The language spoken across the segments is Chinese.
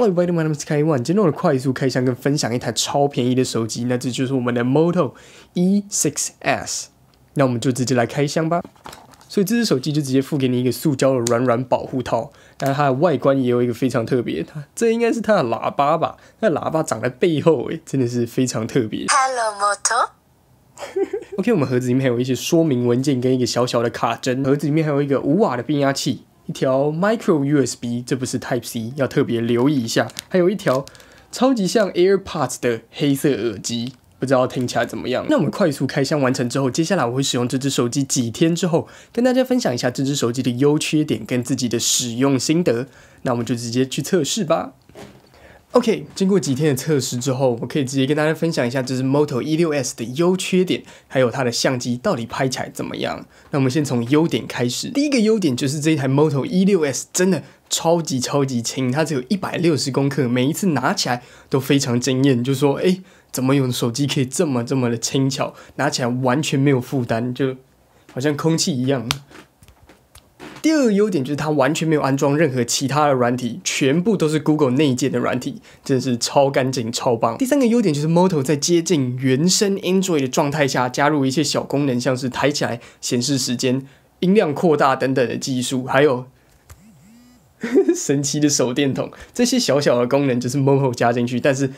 Hello, everyone. b d y my a m is Kaiwan，今天我的快速开箱跟分享一台超便宜的手机，那这就是我们的 Motor E6s。那我们就直接来开箱吧。所以这只手机就直接附给你一个塑胶的软软保护套，但是它的外观也有一个非常特别，它这应该是它的喇叭吧？那喇叭长在背后，哎，真的是非常特别。Hello, Motor. OK，我们盒子里面还有一些说明文件跟一个小小的卡针，盒子里面还有一个五瓦的变压器。一条 Micro USB，这不是 Type C，要特别留意一下。还有一条超级像 AirPods 的黑色耳机，不知道听起来怎么样。那我们快速开箱完成之后，接下来我会使用这只手机几天之后，跟大家分享一下这只手机的优缺点跟自己的使用心得。那我们就直接去测试吧。OK，经过几天的测试之后，我可以直接跟大家分享一下，这是 Moto E6s 的优缺点，还有它的相机到底拍起来怎么样。那我们先从优点开始。第一个优点就是这一台 Moto E6s 真的超级超级轻，它只有一百六十克，每一次拿起来都非常惊艳。就说，哎，怎么有手机可以这么这么的轻巧，拿起来完全没有负担，就好像空气一样。第二个优点就是它完全没有安装任何其他的软体，全部都是 Google 内建的软体，真的是超干净、超棒。第三个优点就是 Moto 在接近原生 Android 的状态下，加入一些小功能，像是抬起来显示时间、音量扩大等等的技术，还有 神奇的手电筒，这些小小的功能就是 Moto 加进去，但是。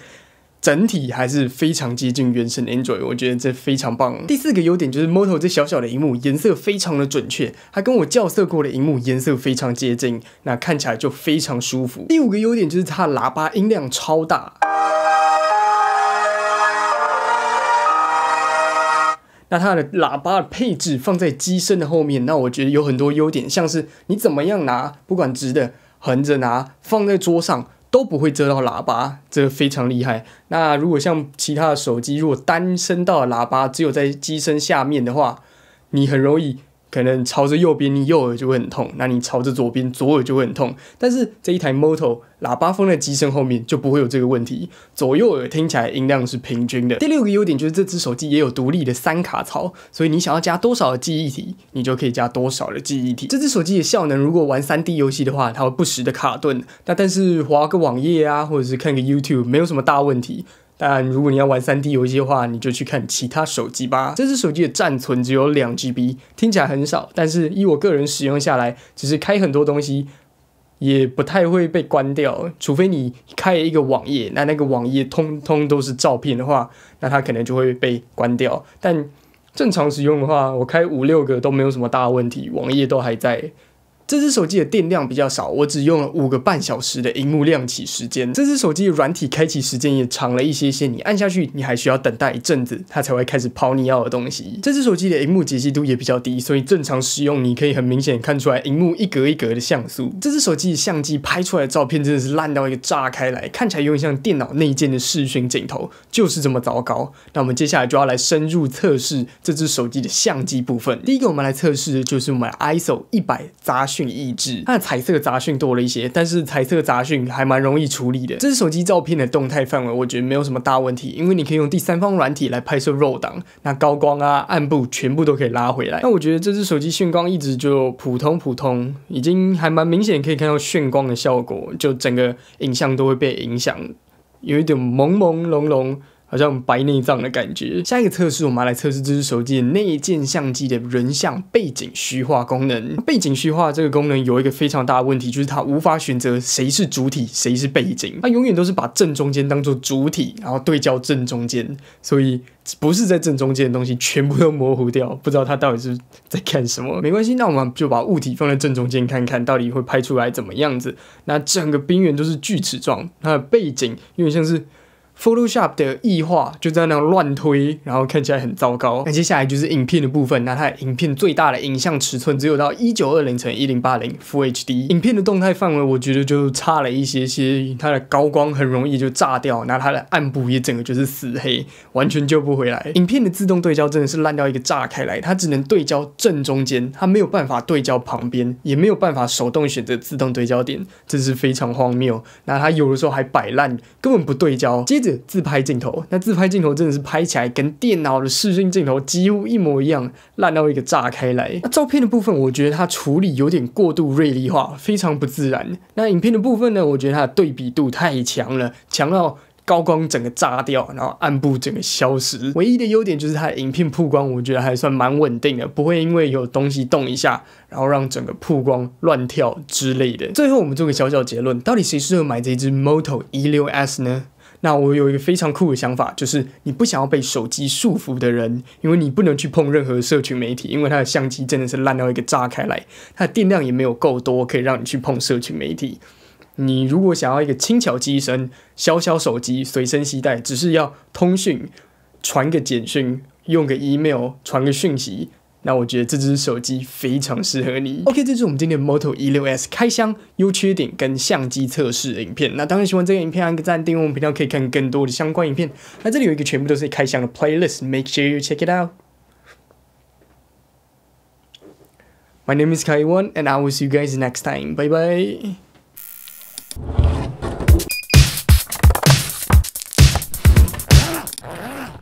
整体还是非常接近原神的 Android，我觉得这非常棒。第四个优点就是 Moto 这小小的荧幕颜色非常的准确，它跟我校色过的荧幕颜色非常接近，那看起来就非常舒服。第五个优点就是它的喇叭音量超大，那它的喇叭的配置放在机身的后面，那我觉得有很多优点，像是你怎么样拿，不管直的、横着拿，放在桌上。都不会遮到喇叭，这非常厉害。那如果像其他的手机，如果单声道喇叭只有在机身下面的话，你很容易。可能朝着右边，你右耳就会很痛；那你朝着左边，左耳就会很痛。但是这一台 Moto 喇叭放在机身后面就不会有这个问题，左右耳听起来音量是平均的。第六个优点就是这只手机也有独立的三卡槽，所以你想要加多少的记忆体，你就可以加多少的记忆体。这只手机的效能，如果玩三 D 游戏的话，它会不时的卡顿；那但是滑个网页啊，或者是看个 YouTube，没有什么大问题。但如果你要玩三 D 游戏的话，你就去看其他手机吧。这只手机的暂存只有两 GB，听起来很少。但是以我个人使用下来，只是开很多东西也不太会被关掉，除非你开一个网页，那那个网页通通都是照片的话，那它可能就会被关掉。但正常使用的话，我开五六个都没有什么大问题，网页都还在。这只手机的电量比较少，我只用了五个半小时的荧幕亮起时间。这只手机软体开启时间也长了一些些，你按下去，你还需要等待一阵子，它才会开始抛你要的东西。这只手机的荧幕解析度也比较低，所以正常使用你可以很明显看出来荧幕一格一格的像素。这只手机相机拍出来的照片真的是烂到一个炸开来，看起来有点像电脑内建的视讯镜头，就是这么糟糕。那我们接下来就要来深入测试这只手机的相机部分。第一个我们来测试的就是我们 ISO 一百杂。讯抑制，的彩色杂讯多了一些，但是彩色杂讯还蛮容易处理的。这是手机照片的动态范围，我觉得没有什么大问题，因为你可以用第三方软体来拍摄 RAW 档，那高光啊、暗部全部都可以拉回来。那我觉得这只手机炫光一直就普通普通，已经还蛮明显，可以看到炫光的效果，就整个影像都会被影响，有一点朦朦胧胧。好像白内障的感觉。下一个测试，我们来测试这只手机内建相机的人像背景虚化功能。背景虚化这个功能有一个非常大的问题，就是它无法选择谁是主体，谁是背景，它永远都是把正中间当做主体，然后对焦正中间，所以不是在正中间的东西全部都模糊掉，不知道它到底是在干什么。没关系，那我们就把物体放在正中间看看到底会拍出来怎么样子。那整个边缘都是锯齿状，它的背景有点像是。Photoshop 的异化就在那乱推，然后看起来很糟糕。那接下来就是影片的部分，那它影片最大的影像尺寸只有到一九二零乘一零八零 Full HD。影片的动态范围我觉得就差了一些些，它的高光很容易就炸掉，那它的暗部也整个就是死黑，完全救不回来。影片的自动对焦真的是烂到一个炸开来，它只能对焦正中间，它没有办法对焦旁边，也没有办法手动选择自动对焦点，真是非常荒谬。那它有的时候还摆烂，根本不对焦。接着。自拍镜头，那自拍镜头真的是拍起来跟电脑的视讯镜头几乎一模一样，烂到一个炸开来。那照片的部分，我觉得它处理有点过度锐利化，非常不自然。那影片的部分呢，我觉得它的对比度太强了，强到高光整个炸掉，然后暗部整个消失。唯一的优点就是它的影片曝光，我觉得还算蛮稳定的，不会因为有东西动一下，然后让整个曝光乱跳之类的。最后，我们做个小小结论：到底谁适合买这只 Moto 一6 s 呢？那我有一个非常酷的想法，就是你不想要被手机束缚的人，因为你不能去碰任何社群媒体，因为它的相机真的是烂到一个炸开来，它的电量也没有够多可以让你去碰社群媒体。你如果想要一个轻巧机身、小小手机随身携带，只是要通讯、传个简讯、用个 email、传个讯息。那我觉得这只手机非常适合你。OK，这是我们今天的 m o t o e 6 s 开箱、优缺点跟相机测试影片。那当然喜欢这个影片按个赞，订阅我们频道可以看更多的相关影片。那这里有一个全部都是开箱的 playlist，make sure you check it out。My name is Kaiwan，and I will see you guys next time. Bye bye。